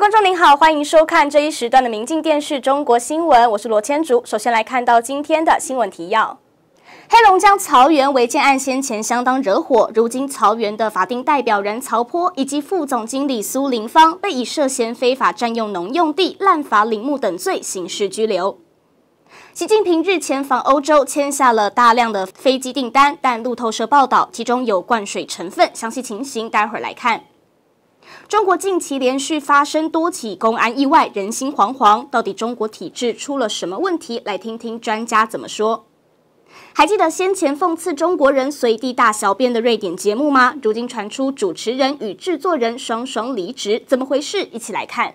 观众您好，欢迎收看这一时段的《明镜电视中国新闻》，我是罗千竹。首先来看到今天的新闻提要：黑龙江曹原违建案先前相当惹火，如今曹原的法定代表人曹坡以及副总经理苏林芳被以涉嫌非法占用农用地、滥伐林木等罪刑事拘留。习近平日前访欧洲，签下了大量的飞机订单，但路透社报道其中有灌水成分，详细情形待会儿来看。中国近期连续发生多起公安意外，人心惶惶。到底中国体制出了什么问题？来听听专家怎么说。还记得先前讽刺中国人随地大小便的瑞典节目吗？如今传出主持人与制作人双双离职，怎么回事？一起来看。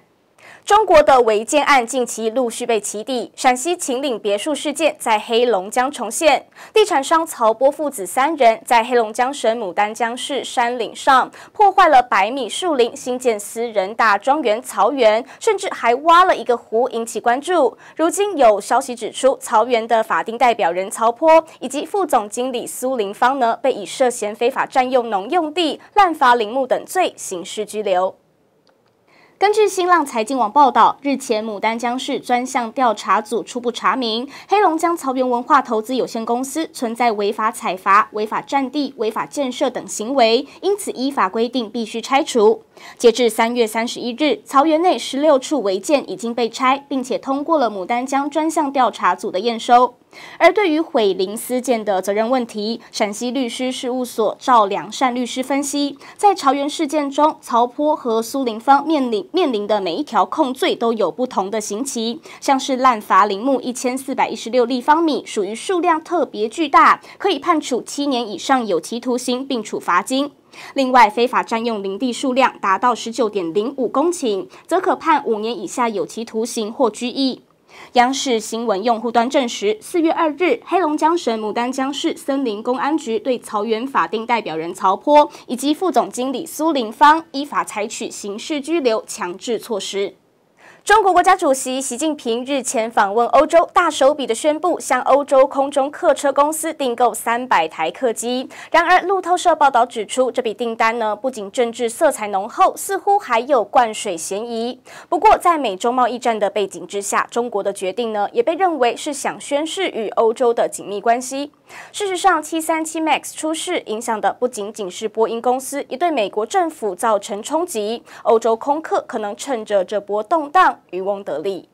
中国的违建案近期陆续被起底，陕西秦岭别墅事件在黑龙江重现。地产商曹波父子三人在黑龙江省牡丹江市山岭上破坏了百米树林，新建私人大庄园曹园，甚至还挖了一个湖，引起关注。如今有消息指出，曹园的法定代表人曹波以及副总经理苏林芳呢，被以涉嫌非法占用农用地、滥伐林木等罪刑事拘留。根据新浪财经网报道，日前牡丹江市专项调查组初步查明，黑龙江草原文化投资有限公司存在违法采伐、违法占地、违法建设等行为，因此依法规定必须拆除。截至三月三十一日，草原内十六处违建已经被拆，并且通过了牡丹江专项调查组的验收。而对于毁林私建的责任问题，陕西律师事务所赵良善律师分析，在朝元事件中，曹坡和苏林芳面临面临的每一条控罪都有不同的刑期，像是滥伐林木一千四百一十六立方米，属于数量特别巨大，可以判处七年以上有期徒刑并处罚金；另外，非法占用林地数量达到十九点零五公顷，则可判五年以下有期徒刑或拘役。央视新闻用户端证实，四月二日，黑龙江省牡丹江市森林公安局对曹元法定代表人曹坡以及副总经理苏林芳依法采取刑事拘留强制措施。中国国家主席习近平日前访问欧洲，大手笔的宣布向欧洲空中客车公司订购三百台客机。然而，路透社报道指出，这笔订单呢不仅政治色彩浓厚，似乎还有灌水嫌疑。不过，在美中贸易战的背景之下，中国的决定呢也被认为是想宣示与欧洲的紧密关系。事实上，737 Max 出事影响的不仅仅是波音公司，也对美国政府造成冲击。欧洲空客可能趁着这波动荡渔翁得利。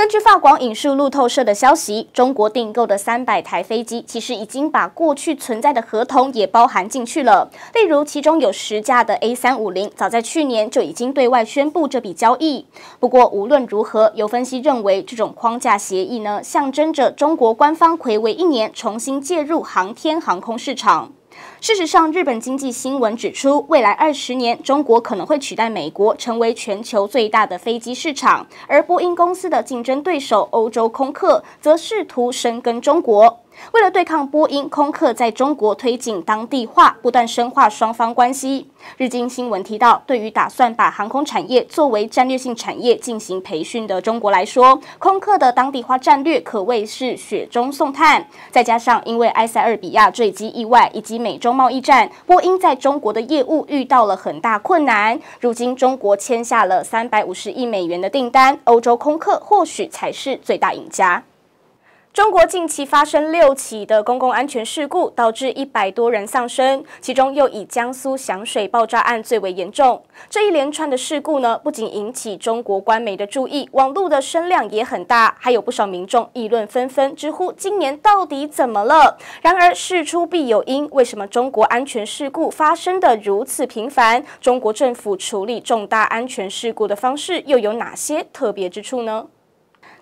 根据法广引述路透社的消息，中国订购的三百台飞机其实已经把过去存在的合同也包含进去了。例如，其中有十架的 A350，早在去年就已经对外宣布这笔交易。不过，无论如何，有分析认为，这种框架协议呢，象征着中国官方睽违一年重新介入航天航空市场。事实上，日本经济新闻指出，未来二十年，中国可能会取代美国成为全球最大的飞机市场。而波音公司的竞争对手欧洲空客则试图深耕中国。为了对抗波音，空客在中国推进当地化，不断深化双方关系。日经新闻提到，对于打算把航空产业作为战略性产业进行培训的中国来说，空客的当地化战略可谓是雪中送炭。再加上因为埃塞俄比亚坠机意外以及美洲。贸易战，波音在中国的业务遇到了很大困难。如今，中国签下了三百五十亿美元的订单，欧洲空客或许才是最大赢家。中国近期发生六起的公共安全事故，导致一百多人丧生，其中又以江苏响水爆炸案最为严重。这一连串的事故呢，不仅引起中国官媒的注意，网络的声量也很大，还有不少民众议论纷纷，直呼今年到底怎么了？然而，事出必有因，为什么中国安全事故发生的如此频繁？中国政府处理重大安全事故的方式又有哪些特别之处呢？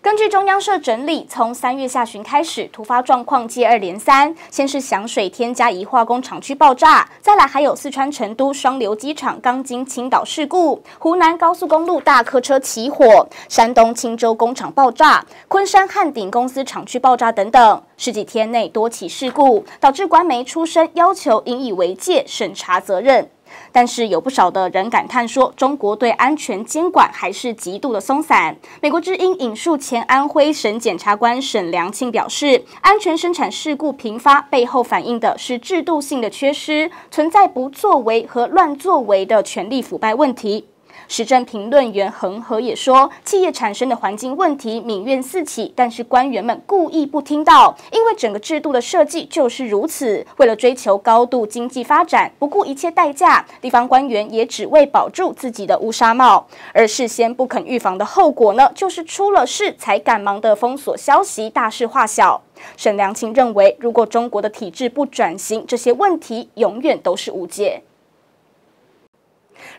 根据中央社整理，从三月下旬开始，突发状况接二连三。先是响水天嘉宜化工厂区爆炸，再来还有四川成都双流机场钢筋倾倒事故，湖南高速公路大客车起火，山东青州工厂爆炸，昆山汉鼎公司厂区爆炸等等。十几天内多起事故，导致官媒出声要求引以为戒，审查责任。但是有不少的人感叹说，中国对安全监管还是极度的松散。美国之音引述前安徽省检察官沈良庆表示，安全生产事故频发背后反映的是制度性的缺失，存在不作为和乱作为的权力腐败问题。时政评论员恒河也说，企业产生的环境问题，民怨四起，但是官员们故意不听到，因为整个制度的设计就是如此。为了追求高度经济发展，不顾一切代价，地方官员也只为保住自己的乌纱帽。而事先不肯预防的后果呢，就是出了事才赶忙的封锁消息，大事化小。沈良清认为，如果中国的体制不转型，这些问题永远都是无解。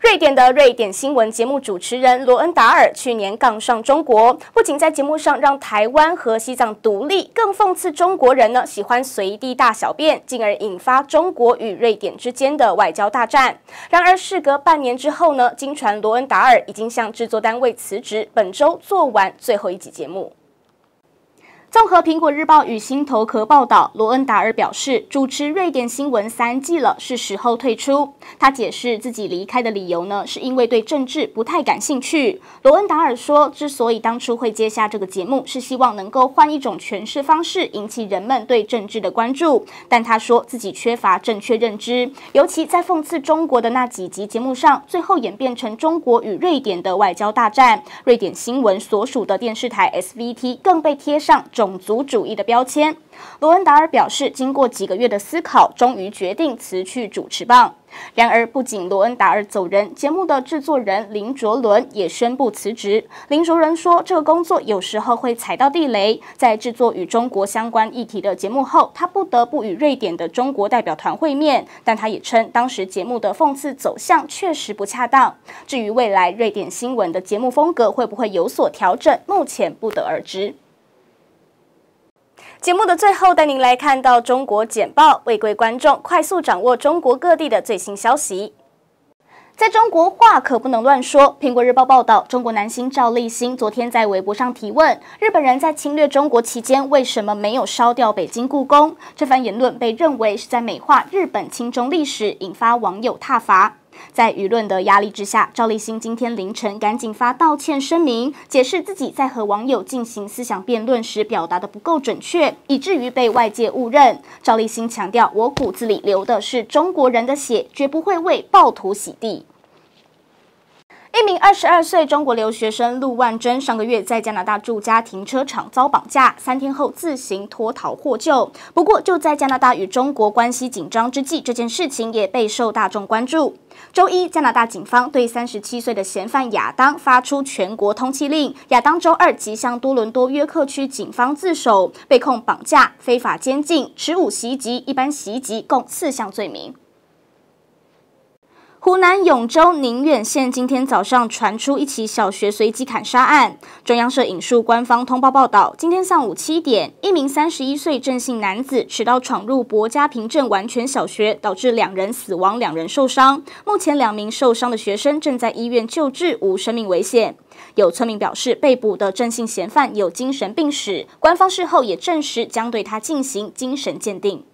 瑞典的瑞典新闻节目主持人罗恩达尔去年杠上中国，不仅在节目上让台湾和西藏独立，更讽刺中国人呢喜欢随地大小便，进而引发中国与瑞典之间的外交大战。然而事隔半年之后呢，经传罗恩达尔已经向制作单位辞职，本周做完最后一集节目。综合《苹果日报》与《新头壳》报道，罗恩达尔表示，主持瑞典新闻三季了，是时候退出。他解释自己离开的理由呢，是因为对政治不太感兴趣。罗恩达尔说，之所以当初会接下这个节目，是希望能够换一种诠释方式，引起人们对政治的关注。但他说自己缺乏正确认知，尤其在讽刺中国的那几集节目上，最后演变成中国与瑞典的外交大战。瑞典新闻所属的电视台 SVT 更被贴上。种族主义的标签，罗恩达尔表示，经过几个月的思考，终于决定辞去主持棒。然而，不仅罗恩达尔走人，节目的制作人林卓伦也宣布辞职。林卓伦说：“这个工作有时候会踩到地雷，在制作与中国相关议题的节目后，他不得不与瑞典的中国代表团会面。但他也称，当时节目的讽刺走向确实不恰当。至于未来瑞典新闻的节目风格会不会有所调整，目前不得而知。”节目的最后，带您来看到中国简报，为归观众快速掌握中国各地的最新消息。在中国话可不能乱说。苹果日报报道，中国男星赵立新昨天在微博上提问：“日本人在侵略中国期间为什么没有烧掉北京故宫？”这番言论被认为是在美化日本侵中历史，引发网友挞伐。在舆论的压力之下，赵立新今天凌晨赶紧发道歉声明，解释自己在和网友进行思想辩论时表达的不够准确，以至于被外界误认。赵立新强调：“我骨子里流的是中国人的血，绝不会为暴徒洗地。”一名二十二岁中国留学生陆万珍上个月在加拿大住家停车场遭绑架，三天后自行脱逃获救。不过，就在加拿大与中国关系紧张之际，这件事情也备受大众关注。周一，加拿大警方对三十七岁的嫌犯亚当发出全国通缉令。亚当周二即向多伦多约克区警方自首，被控绑架、非法监禁、持武袭击、一般袭击共四项罪名。湖南永州宁远县今天早上传出一起小学随机砍杀案。中央社引述官方通报报道，今天上午七点，一名三十一岁郑姓男子持刀闯入博家坪镇完全小学，导致两人死亡，两人受伤。目前两名受伤的学生正在医院救治，无生命危险。有村民表示，被捕的郑姓嫌犯有精神病史。官方事后也证实，将对他进行精神鉴定。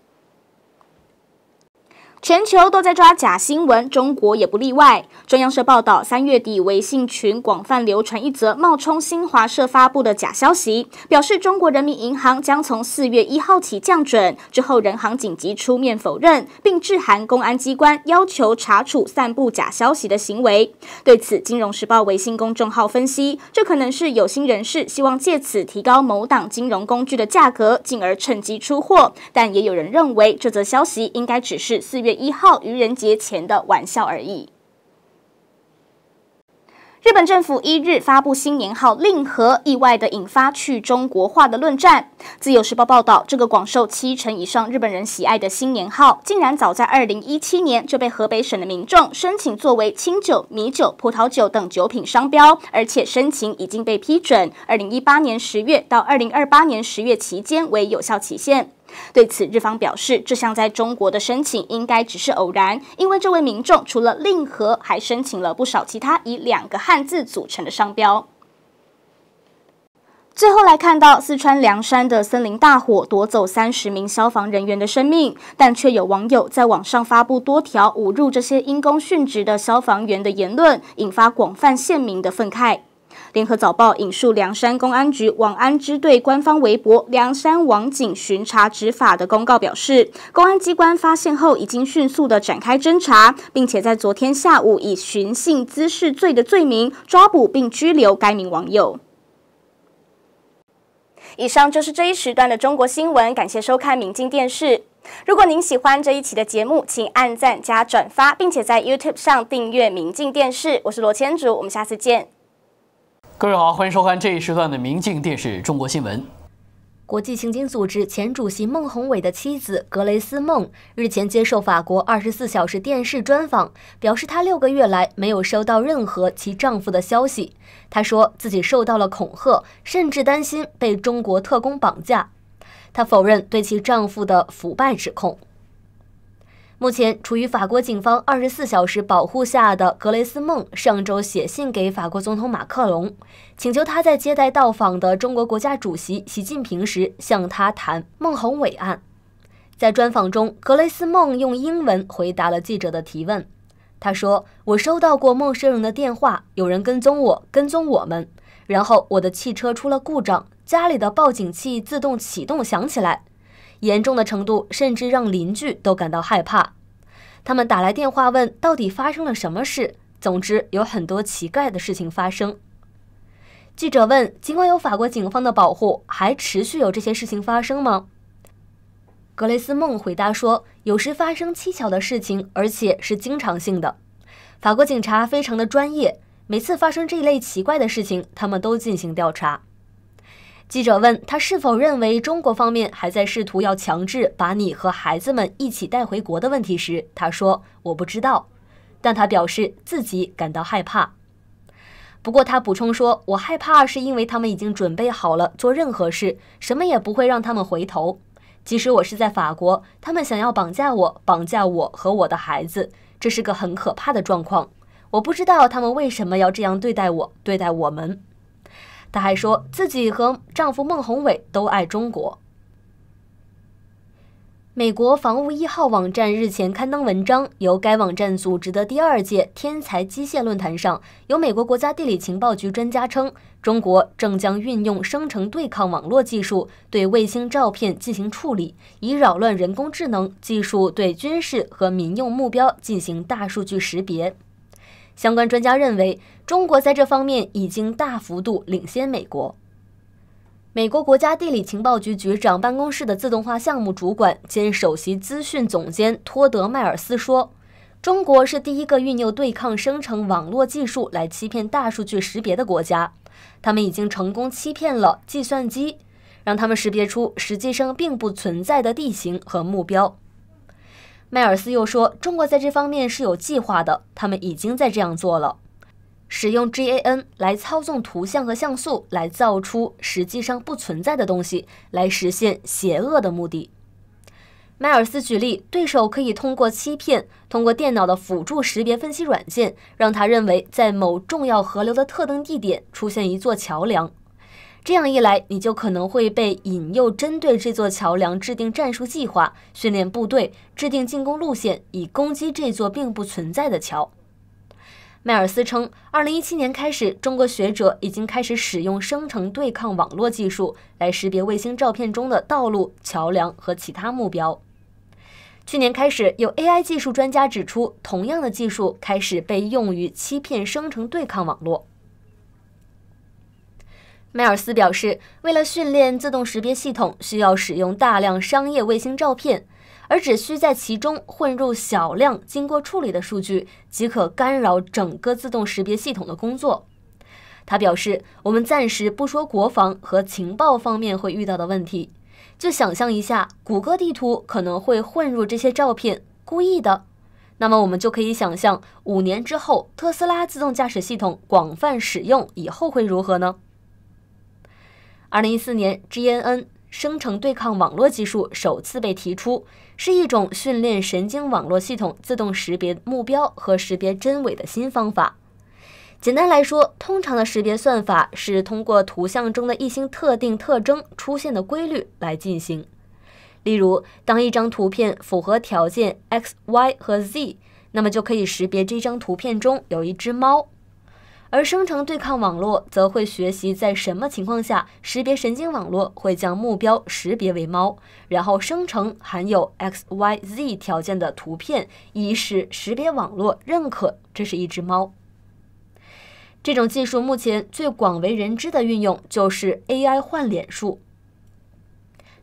全球都在抓假新闻，中国也不例外。中央社报道，三月底微信群广泛流传一则冒充新华社发布的假消息，表示中国人民银行将从四月一号起降准。之后，人行紧急出面否认，并致函公安机关，要求查处散布假消息的行为。对此，金融时报微信公众号分析，这可能是有心人士希望借此提高某档金融工具的价格，进而趁机出货。但也有人认为，这则消息应该只是四月。一号愚人节前的玩笑而已。日本政府一日发布新年号令和意外的引发去中国化的论战。自由时报报道，这个广受七成以上日本人喜爱的新年号，竟然早在二零一七年就被河北省的民众申请作为清酒、米酒、葡萄酒等酒品商标，而且申请已经被批准。二零一八年十月到二零二八年十月期间为有效期限。对此，日方表示，这项在中国的申请应该只是偶然，因为这位民众除了“令和”还申请了不少其他以两个汉字组成的商标。最后来看到四川凉山的森林大火夺走三十名消防人员的生命，但却有网友在网上发布多条侮辱这些因公殉职的消防员的言论，引发广泛县民的愤慨。联合早报引述凉山公安局网安支队官方微博“凉山网警巡查执法”的公告表示，公安机关发现后已经迅速的展开侦查，并且在昨天下午以寻衅滋事罪的罪名抓捕并拘留该名网友。以上就是这一时段的中国新闻，感谢收看明镜电视。如果您喜欢这一期的节目，请按赞加转发，并且在 YouTube 上订阅明镜电视。我是罗千竹，我们下次见。各位好，欢迎收看这一时段的《明镜电视中国新闻》。国际刑警组织前主席孟宏伟的妻子格雷斯·孟日前接受法国二十四小时电视专访，表示她六个月来没有收到任何其丈夫的消息。她说自己受到了恐吓，甚至担心被中国特工绑架。她否认对其丈夫的腐败指控。目前处于法国警方二十四小时保护下的格雷斯梦上周写信给法国总统马克龙，请求他在接待到访的中国国家主席习近平时向他谈孟宏伟案。在专访中，格雷斯梦用英文回答了记者的提问。他说：“我收到过陌生人的电话，有人跟踪我，跟踪我们。然后我的汽车出了故障，家里的报警器自动启动响起来。”严重的程度甚至让邻居都感到害怕，他们打来电话问到底发生了什么事。总之，有很多奇怪的事情发生。记者问：“尽管有法国警方的保护，还持续有这些事情发生吗？”格雷斯梦回答说：“有时发生蹊跷的事情，而且是经常性的。法国警察非常的专业，每次发生这类奇怪的事情，他们都进行调查。”记者问他是否认为中国方面还在试图要强制把你和孩子们一起带回国的问题时，他说：“我不知道，但他表示自己感到害怕。不过他补充说，我害怕是因为他们已经准备好了做任何事，什么也不会让他们回头。即使我是在法国，他们想要绑架我，绑架我和我的孩子，这是个很可怕的状况。我不知道他们为什么要这样对待我，对待我们。”她还说自己和丈夫孟宏伟都爱中国。美国《防务一号》网站日前刊登文章，由该网站组织的第二届天才机械论坛上，有美国国家地理情报局专家称，中国正将运用生成对抗网络技术对卫星照片进行处理，以扰乱人工智能技术对军事和民用目标进行大数据识别。相关专家认为。中国在这方面已经大幅度领先美国。美国国家地理情报局局长办公室的自动化项目主管兼首席资讯总监托德·迈尔斯说：“中国是第一个运用对抗生成网络技术来欺骗大数据识别的国家，他们已经成功欺骗了计算机，让他们识别出实际上并不存在的地形和目标。”迈尔斯又说：“中国在这方面是有计划的，他们已经在这样做了。”使用 GAN 来操纵图像和像素，来造出实际上不存在的东西，来实现邪恶的目的。迈尔斯举例，对手可以通过欺骗，通过电脑的辅助识别分析软件，让他认为在某重要河流的特定地点出现一座桥梁。这样一来，你就可能会被引诱，针对这座桥梁制定战术计划，训练部队，制定进攻路线，以攻击这座并不存在的桥。迈尔斯称，二零一七年开始，中国学者已经开始使用生成对抗网络技术来识别卫星照片中的道路、桥梁和其他目标。去年开始，有 AI 技术专家指出，同样的技术开始被用于欺骗生成对抗网络。迈尔斯表示，为了训练自动识别系统，需要使用大量商业卫星照片。而只需在其中混入小量经过处理的数据，即可干扰整个自动识别系统的工作。他表示，我们暂时不说国防和情报方面会遇到的问题，就想象一下，谷歌地图可能会混入这些照片，故意的。那么，我们就可以想象，五年之后，特斯拉自动驾驶系统广泛使用以后会如何呢？二零一四年，GNN 生成对抗网络技术首次被提出。是一种训练神经网络系统自动识别目标和识别真伪的新方法。简单来说，通常的识别算法是通过图像中的一些特定特征出现的规律来进行。例如，当一张图片符合条件 x、y 和 z，那么就可以识别这张图片中有一只猫。而生成对抗网络则会学习在什么情况下，识别神经网络会将目标识别为猫，然后生成含有 x y z 条件的图片，以使识别网络认可这是一只猫。这种技术目前最广为人知的运用就是 AI 换脸术。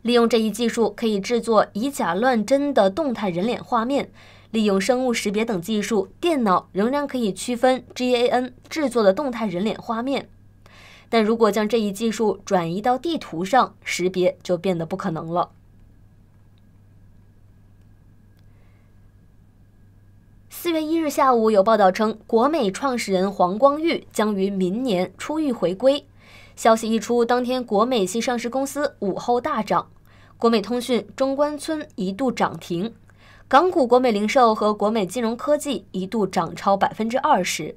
利用这一技术，可以制作以假乱真的动态人脸画面。利用生物识别等技术，电脑仍然可以区分 GAN 制作的动态人脸画面，但如果将这一技术转移到地图上，识别就变得不可能了。四月一日下午，有报道称，国美创始人黄光裕将于明年出狱回归。消息一出，当天国美系上市公司午后大涨，国美通讯、中关村一度涨停。港股国美零售和国美金融科技一度涨超百分之二十，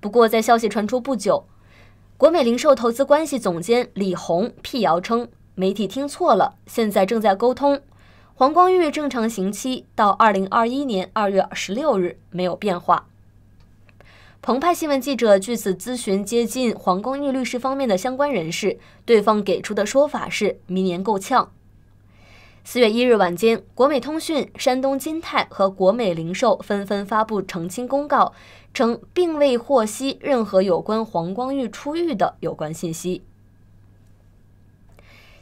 不过在消息传出不久，国美零售投资关系总监李红辟谣称，媒体听错了，现在正在沟通。黄光裕正常刑期到二零二一年二月十六日没有变化。澎湃新闻记者据此咨询接近黄光裕律师方面的相关人士，对方给出的说法是明年够呛。四月一日晚间，国美通讯、山东金泰和国美零售纷纷发布澄清公告，称并未获悉任何有关黄光裕出狱的有关信息。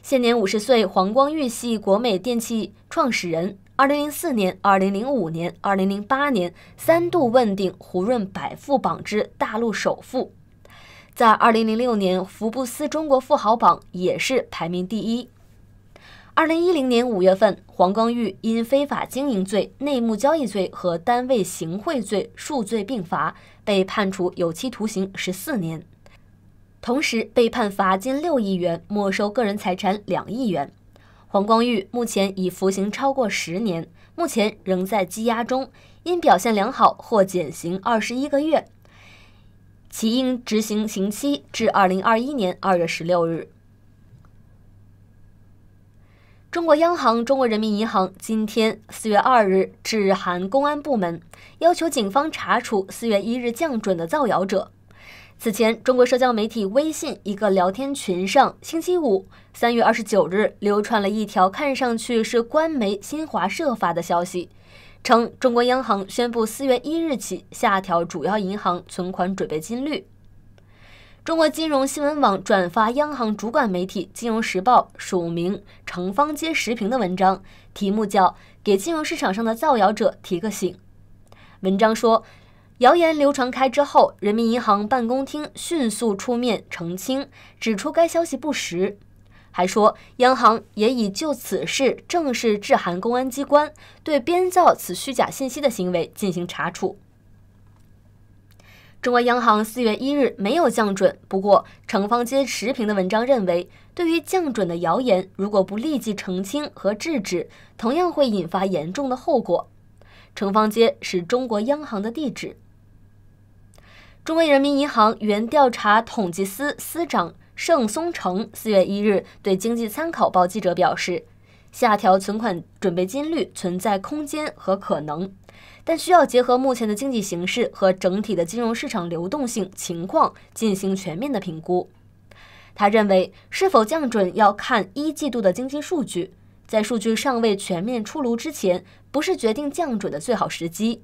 现年五十岁，黄光裕系国美电器创始人。二零零四年、二零零五年、二零零八年三度问鼎胡润百富榜之大陆首富，在二零零六年福布斯中国富豪榜也是排名第一。二零一零年五月份，黄光裕因非法经营罪、内幕交易罪和单位行贿罪数罪并罚，被判处有期徒刑十四年，同时被判罚金六亿元，没收个人财产两亿元。黄光裕目前已服刑超过十年，目前仍在羁押中，因表现良好或减刑二十一个月，其应执行刑期至二零二一年二月十六日。中国央行中国人民银行今天四月二日致函公安部门，要求警方查处四月一日降准的造谣者。此前，中国社交媒体微信一个聊天群上，星期五三月二十九日流传了一条看上去是官媒新华社发的消息，称中国央行宣布四月一日起下调主要银行存款准备金率。中国金融新闻网转发央行主管媒体《金融时报》署名程方街时评的文章，题目叫《给金融市场上的造谣者提个醒》。文章说，谣言流传开之后，人民银行办公厅迅速出面澄清，指出该消息不实，还说央行也已就此事正式致函公安机关，对编造此虚假信息的行为进行查处。中国央行四月一日没有降准，不过城方街持平的文章认为，对于降准的谣言，如果不立即澄清和制止，同样会引发严重的后果。城方街是中国央行的地址。中国人民银行原调查统计司司长盛松成四月一日对经济参考报记者表示，下调存款准备金率存在空间和可能。但需要结合目前的经济形势和整体的金融市场流动性情况进行全面的评估。他认为，是否降准要看一季度的经济数据，在数据尚未全面出炉之前，不是决定降准的最好时机。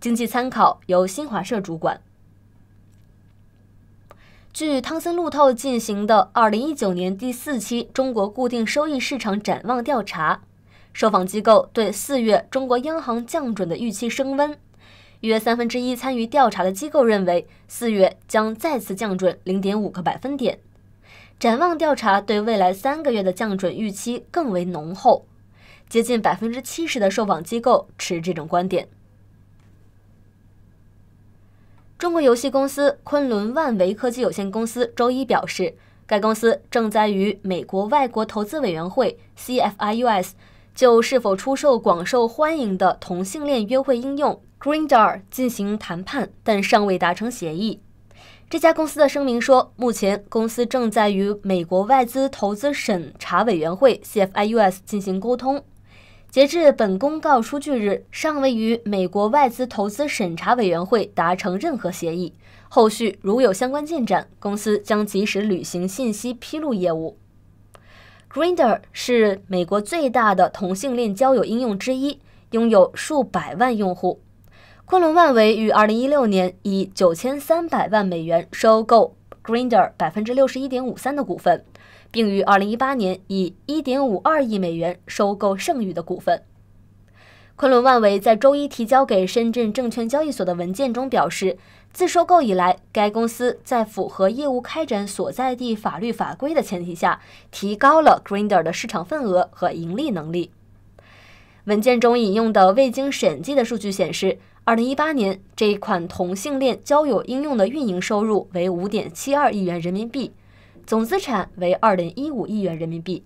经济参考由新华社主管。据汤森路透进行的2019年第四期中国固定收益市场展望调查。受访机构对四月中国央行降准的预期升温，约三分之一参与调查的机构认为四月将再次降准零点五个百分点。展望调查对未来三个月的降准预期更为浓厚，接近百分之七十的受访机构持这种观点。中国游戏公司昆仑万维科技有限公司周一表示，该公司正在与美国外国投资委员会 CFIUS。就是否出售广受欢迎的同性恋约会应用 Green Door 进行谈判，但尚未达成协议。这家公司的声明说，目前公司正在与美国外资投资审查委员会 （CFIUS） 进行沟通。截至本公告出具日，尚未与美国外资投资审查委员会达成任何协议。后续如有相关进展，公司将及时履行信息披露业务。Grindr e 是美国最大的同性恋交友应用之一，拥有数百万用户。昆仑万维于二零一六年以九千三百万美元收购 Grindr e 百分之六十一点五三的股份，并于二零一八年以一点五二亿美元收购剩余的股份。昆仑万维在周一提交给深圳证券交易所的文件中表示。自收购以来，该公司在符合业务开展所在地法律法规的前提下，提高了 Grindr e 的市场份额和盈利能力。文件中引用的未经审计的数据显示，二零一八年这一款同性恋交友应用的运营收入为五点七二亿元人民币，总资产为二点一五亿元人民币。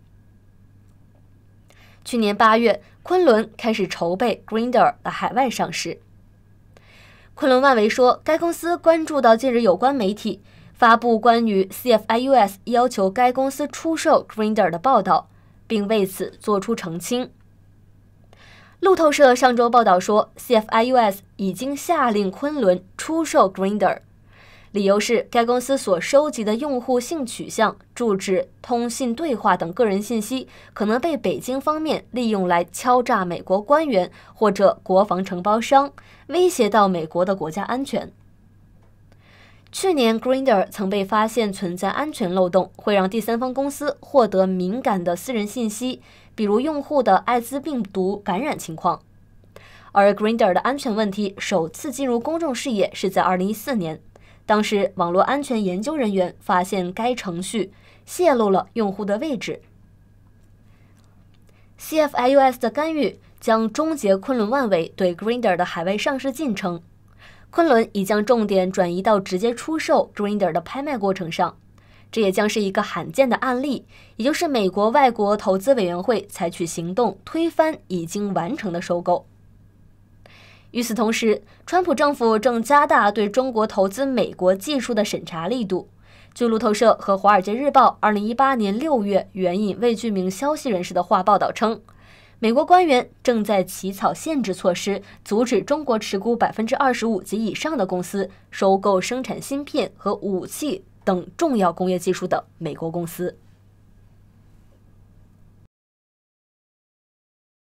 去年八月，昆仑开始筹备 Grindr e 的海外上市。昆仑万维说，该公司关注到近日有关媒体发布关于 CFIUS 要求该公司出售 Grinder 的报道，并为此作出澄清。路透社上周报道说，CFIUS 已经下令昆仑出售 Grinder。理由是，该公司所收集的用户性取向、住址、通信对话等个人信息，可能被北京方面利用来敲诈美国官员或者国防承包商，威胁到美国的国家安全。去年，Grindr e 曾被发现存在安全漏洞，会让第三方公司获得敏感的私人信息，比如用户的艾滋病毒感染情况。而 Grindr e 的安全问题首次进入公众视野是在2014年。当时，网络安全研究人员发现该程序泄露了用户的位置。CFIUS 的干预将终结昆仑万维对 Grinder 的海外上市进程。昆仑已将重点转移到直接出售 Grinder 的拍卖过程上。这也将是一个罕见的案例，也就是美国外国投资委员会采取行动推翻已经完成的收购。与此同时，川普政府正加大对中国投资美国技术的审查力度。据路透社和《华尔街日报》2018年6月援引未具名消息人士的话报道称，美国官员正在起草限制措施，阻止中国持股25%及以上的公司收购生产芯片和武器等重要工业技术的美国公司。